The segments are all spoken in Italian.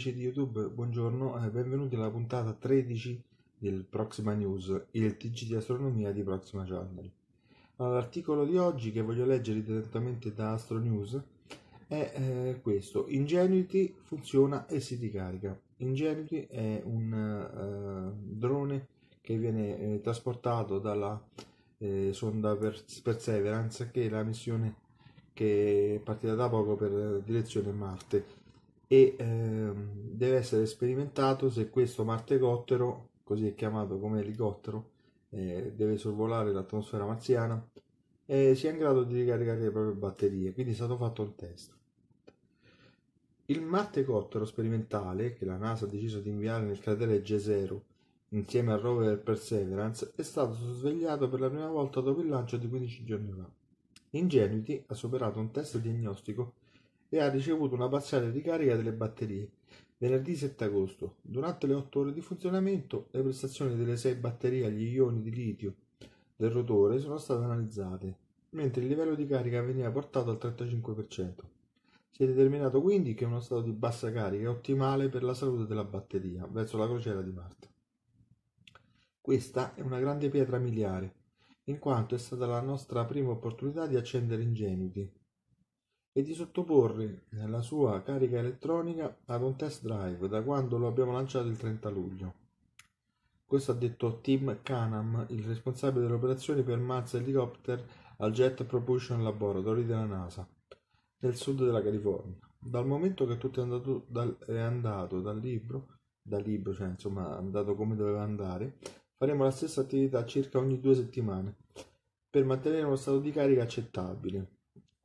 amici di YouTube, buongiorno e eh, benvenuti alla puntata 13 del Proxima News, il TG di astronomia di Proxima Channel. l'articolo di oggi che voglio leggere direttamente da Astro News è eh, questo: Ingenuity funziona e si ricarica. Ingenuity è un eh, drone che viene eh, trasportato dalla eh, sonda Perseverance, che è la missione che è partita da poco per eh, direzione Marte e eh, deve essere sperimentato se questo martecottero, così è chiamato come elicottero, eh, deve sorvolare l'atmosfera marziana, eh, sia in grado di ricaricare le proprie batterie. Quindi è stato fatto un test. Il martecottero sperimentale, che la NASA ha deciso di inviare nel cratere G0 insieme al rover Perseverance, è stato svegliato per la prima volta dopo il lancio di 15 giorni fa. Ingenuity ha superato un test diagnostico e ha ricevuto una parziale ricarica delle batterie venerdì 7 agosto. Durante le 8 ore di funzionamento, le prestazioni delle 6 batterie agli ioni di litio del rotore sono state analizzate, mentre il livello di carica veniva portato al 35%. Si è determinato quindi che uno stato di bassa carica è ottimale per la salute della batteria verso la crociera di Marte. Questa è una grande pietra miliare, in quanto è stata la nostra prima opportunità di accendere Ingenuity, e di sottoporre la sua carica elettronica ad un test drive da quando lo abbiamo lanciato il 30 luglio. Questo ha detto Tim Canham, il responsabile delle operazioni per Mazza Helicopter al Jet Propulsion Laboratory della NASA, nel sud della California. Dal momento che tutto è andato dal, è andato dal libro, da libro, cioè insomma è andato come doveva andare, faremo la stessa attività circa ogni due settimane per mantenere uno stato di carica accettabile.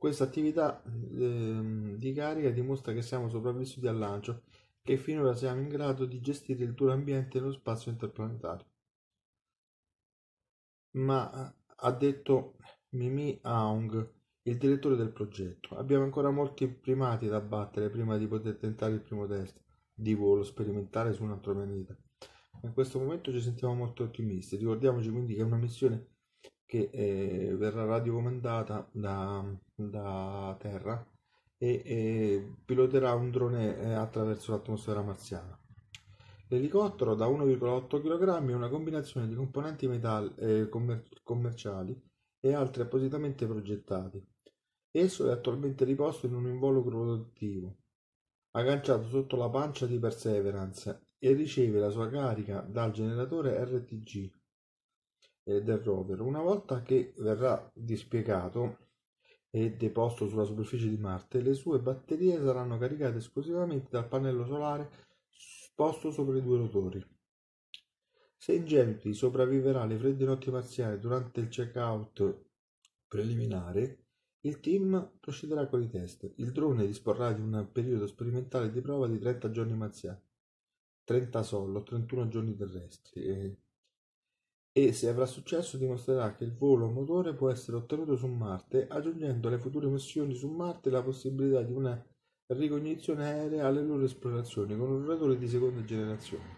Questa attività eh, di carica dimostra che siamo sopravvissuti al lancio, che finora siamo in grado di gestire il duro ambiente nello spazio interplanetario. Ma ha detto Mimi Aung, il direttore del progetto, abbiamo ancora molti primati da battere prima di poter tentare il primo test di volo sperimentale su un altro pianeta. In questo momento ci sentiamo molto ottimisti, ricordiamoci quindi che è una missione che eh, verrà radiocomandata da, da terra e, e, piloterà un drone eh, attraverso l'atmosfera marziana. L'elicottero da 1,8 kg è una combinazione di componenti metal- eh, commer- commerciali e altri appositamente progettati. Esso è attualmente riposto in un involucro produttivo, agganciato sotto la pancia di Perseverance e riceve la sua carica dal generatore RTG eh, del rover. Una volta che verrà dispiegato e deposto sulla superficie di Marte, le sue batterie saranno caricate esclusivamente dal pannello solare posto sopra i due rotori. Se Ingenuity sopravviverà alle fredde notti marziane durante il check-out preliminare, il team procederà con i test. Il drone disporrà di un periodo sperimentale di prova di 30 giorni marziani, 30 o 31 giorni terrestri. Eh, e se avrà successo dimostrerà che il volo motore può essere ottenuto su Marte, aggiungendo alle future missioni su Marte la possibilità di una ricognizione aerea alle loro esplorazioni con un rotore di seconda generazione.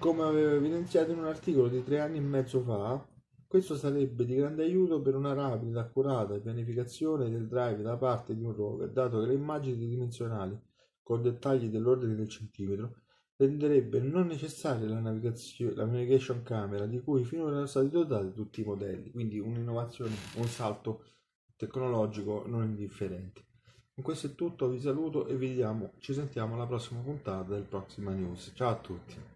Come aveva evidenziato in un articolo di tre anni e mezzo fa, questo sarebbe di grande aiuto per una rapida, accurata pianificazione del drive da parte di un rover, dato che le immagini dimensionali, con dettagli dell'ordine del centimetro, renderebbe non necessaria la, la navigation camera di cui finora erano stati dotati tutti i modelli, quindi un'innovazione, un salto tecnologico non indifferente. Con questo è tutto, vi saluto e vi diamo, ci sentiamo alla prossima puntata del Proxima News. Ciao a tutti!